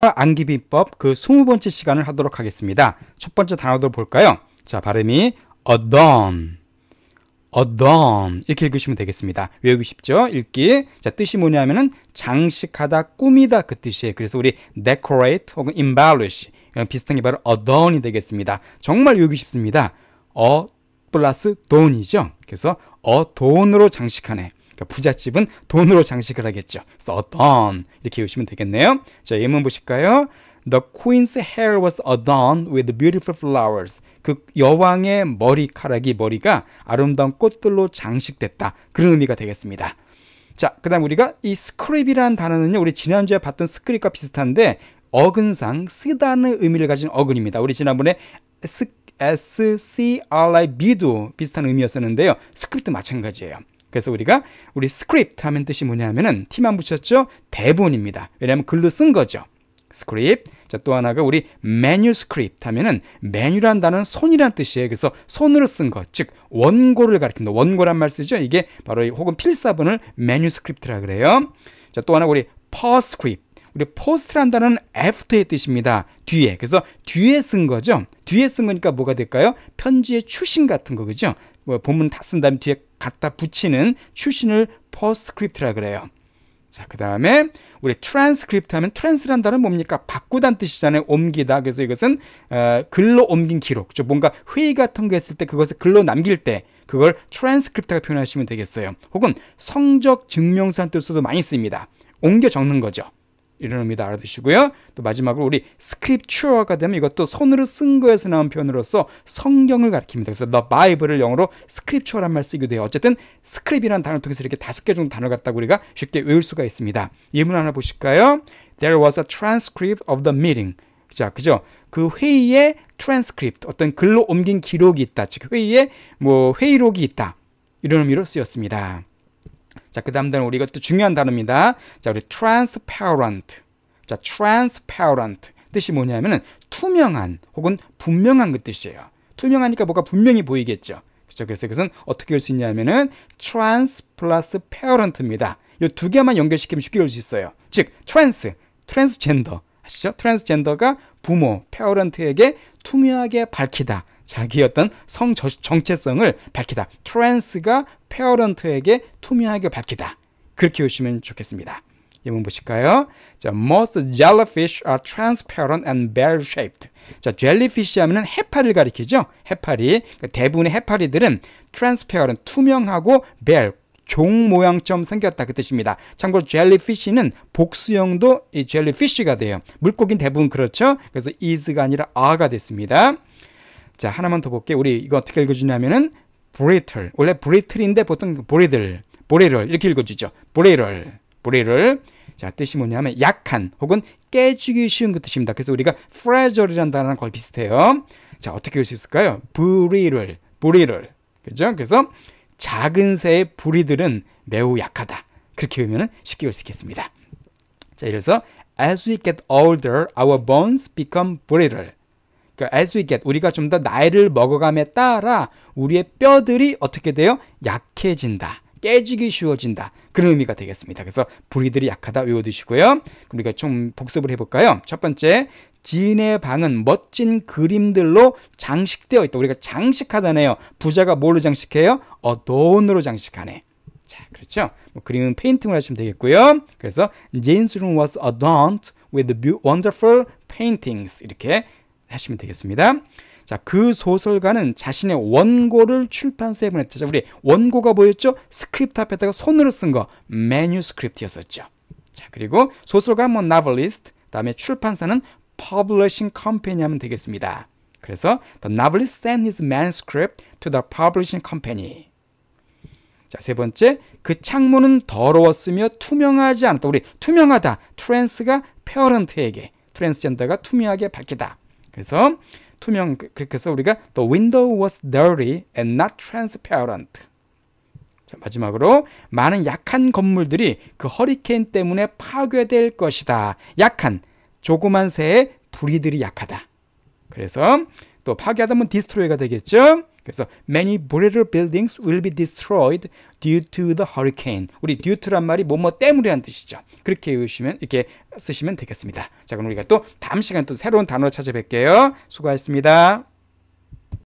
암기비법 그 20번째 시간을 하도록 하겠습니다. 첫 번째 단어도 볼까요? 자, 발음이 어덤, 어덤 이렇게 읽으시면 되겠습니다. 외우기 쉽죠? 읽기. 자, 뜻이 뭐냐면은 장식하다, 꾸미다 그 뜻이에요. 그래서 우리 decorate 혹은 embellish 이런 비슷한 게 바로 어덤이 되겠습니다. 정말 외우기 쉽습니다. 어 플러스 돈이죠. 그래서 어 돈으로 장식하네. 그러니까 부잣집은 돈으로 장식을 하겠죠. So 이렇게 외우시면 되겠네요. 자 예문 보실까요? The queen's hair was adorned with beautiful flowers. 그 여왕의 머리카락이 머리가 아름다운 꽃들로 장식됐다. 그런 의미가 되겠습니다. 자, 그다음 우리가 이 스크립이라는 단어는요. 우리 지난주에 봤던 스크립과 비슷한데 어근상 쓰다는 의미를 가진 어근입니다. 우리 지난번에 S, S C R I B도 비슷한 의미였었는데요. 스크립도 마찬가지예요. 그래서 우리가 우리 스크립트 하면 뜻이 뭐냐면은 티만 붙였죠? 대본입니다. 왜냐하면 글로 쓴 거죠. 스크립트. 자, 또 하나가 우리 메뉴 스크립트 하면은 메뉴란 단어는 손이란 뜻이에요. 그래서 손으로 쓴 것, 즉 원고를 가리킵니다. 원고란 말 쓰죠. 이게 바로 이, 혹은 필사본을 메뉴 스크립트라 그래요. 자, 또 하나 우리 퍼스크립트. 우리 포스트란 단어는 after의 뜻입니다. 뒤에. 그래서 뒤에 쓴 거죠. 뒤에 쓴 거니까 뭐가 될까요? 편지의 추신 같은 거, 그죠? 뭐 본문 다 쓴 다음 에 뒤에 갖다 붙이는 출신을 퍼스크립트라 그래요. 자, 그 다음에 우리 트랜스크립트 하면 트랜스란 단어는 뭡니까? 바꾸단 뜻이잖아요. 옮기다. 그래서 이것은 어, 글로 옮긴 기록. 즉 뭔가 회의 같은 거 했을 때 그것을 글로 남길 때 그걸 트랜스크립트가 표현하시면 되겠어요. 혹은 성적 증명사란 뜻으로도 많이 씁니다. 옮겨 적는 거죠. 이런 의미다 알아두시고요. 또 마지막으로 우리 스크립추어가 되면 이것도 손으로 쓴 거에서 나온 표현으로서 성경을 가리킵니다. 그래서 the Bible을 영어로 스크립추어란 말 쓰기도 해요. 어쨌든 스크립이라는 단어를 통해서 이렇게 다섯 개 정도 단어 같다고 우리가 쉽게 외울 수가 있습니다. 예문 하나 보실까요? There was a transcript of the meeting. 자, 그죠? 그회의에 transcript, 어떤 글로 옮긴 기록이 있다. 즉회의에뭐 회의록이 있다. 이런 의미로 쓰였습니다. 자, 그 다음 단어 우리 이것도 중요한 단어입니다. 자, 우리 transparent. 자, transparent. 뜻이 뭐냐면은 투명한 혹은 분명한 그 뜻이에요. 투명하니까 뭐가 분명히 보이겠죠. 그렇죠? 그래서 그것은 어떻게 올수 있냐면은 trans 플러스 parent입니다. 이 두 개만 연결시키면 쉽게 올수 있어요. 즉, trans, transgender. 아시죠? 트랜스젠더가 부모, 페어런트에게 투명하게 밝히다. 자기 어떤 성 정체성을 밝히다. 트랜스가 페어런트에게 투명하게 밝히다. 그렇게 보시면 좋겠습니다. 예문 보실까요? 자, most jellyfish are transparent and bell-shaped. 자, jellyfish 하면 해파리를 가리키죠. 해파리. 그러니까 대부분의 해파리들은 transparent 투명하고 bell 종 모양점 생겼다 그 뜻입니다. 참고로 젤리피쉬는 복수형도 이젤리피쉬가 돼요. 물고기는 대부분 그렇죠. 그래서 is가 아니라 are가 됐습니다. 자 하나만 더 볼게요. 우리 이거 어떻게 읽어주냐면은 brittle 원래 brittle인데 보통 brittle, brittle 이렇게 읽어주죠. brittle, brittle 자, 뜻이 뭐냐면 약한 혹은 깨지기 쉬운 그 뜻입니다. 그래서 우리가 fragile이라는 단어랑 거의 비슷해요. 자, 어떻게 올수 있을까요? 불의를, 불의를. 그죠? 그래서 작은 새의 부리들은 매우 약하다. 그렇게 보면 쉽게 볼수 있겠습니다. 자, 예를 서 as we get older, our bones become brittle. 그러니까 as we get 우리가 좀 더 나이를 먹어감에 따라 우리의 뼈들이 어떻게 돼요? 약해진다. 깨지기 쉬워진다. 그런 의미가 되겠습니다. 그래서 불이들이 약하다 외워두시고요. 우리가 좀 복습을 해볼까요? 첫 번째, 지인의 방은 멋진 그림들로 장식되어 있다. 우리가 장식하다네요. 부자가 뭘로 장식해요? 어, 돈으로 장식하네. 자, 그렇죠? 뭐 그림은 페인팅을 하시면 되겠고요. 그래서 Jane's room was adorned with wonderful paintings 이렇게 하시면 되겠습니다. 자, 그 소설가는 자신의 원고를 출판사에 보냈죠. 자, 우리 원고가 뭐였죠? 스크립트 앞에다가 손으로 쓴 거, 매뉴스크립트였었죠. 자, 그리고 소설가는 뭐 나블리스트, 다음에 출판사는 퍼블리싱 컴 s 니 하면 되겠습니다. 그래서 the novelist sent his manuscript to the publishing company. 자, 세 번째. 그 창문은 더러웠으며 투명하지 않았다. 우리 투명하다. 트랜스가 페어런트에게 트랜스젠더가 투명하게 밝히다. 그래서 투명 그, 그렇게 해서 우리가 the window was dirty and not transparent. 자, 마지막으로 많은 약한 건물들이 그 허리케인 때문에 파괴될 것이다. 약한 조그만 새의 부리들이 약하다. 그래서 또 파괴하다면 디스트로이가 되겠죠. 그래서 many brittle buildings will be destroyed due to the hurricane. 우리 due to란 말이 뭐뭐 때문이란 뜻이죠. 그렇게 외우시면 이렇게 쓰시면 되겠습니다. 자, 그럼 우리가 또 다음 시간 또 새로운 단어를 찾아뵐게요. 수고하셨습니다.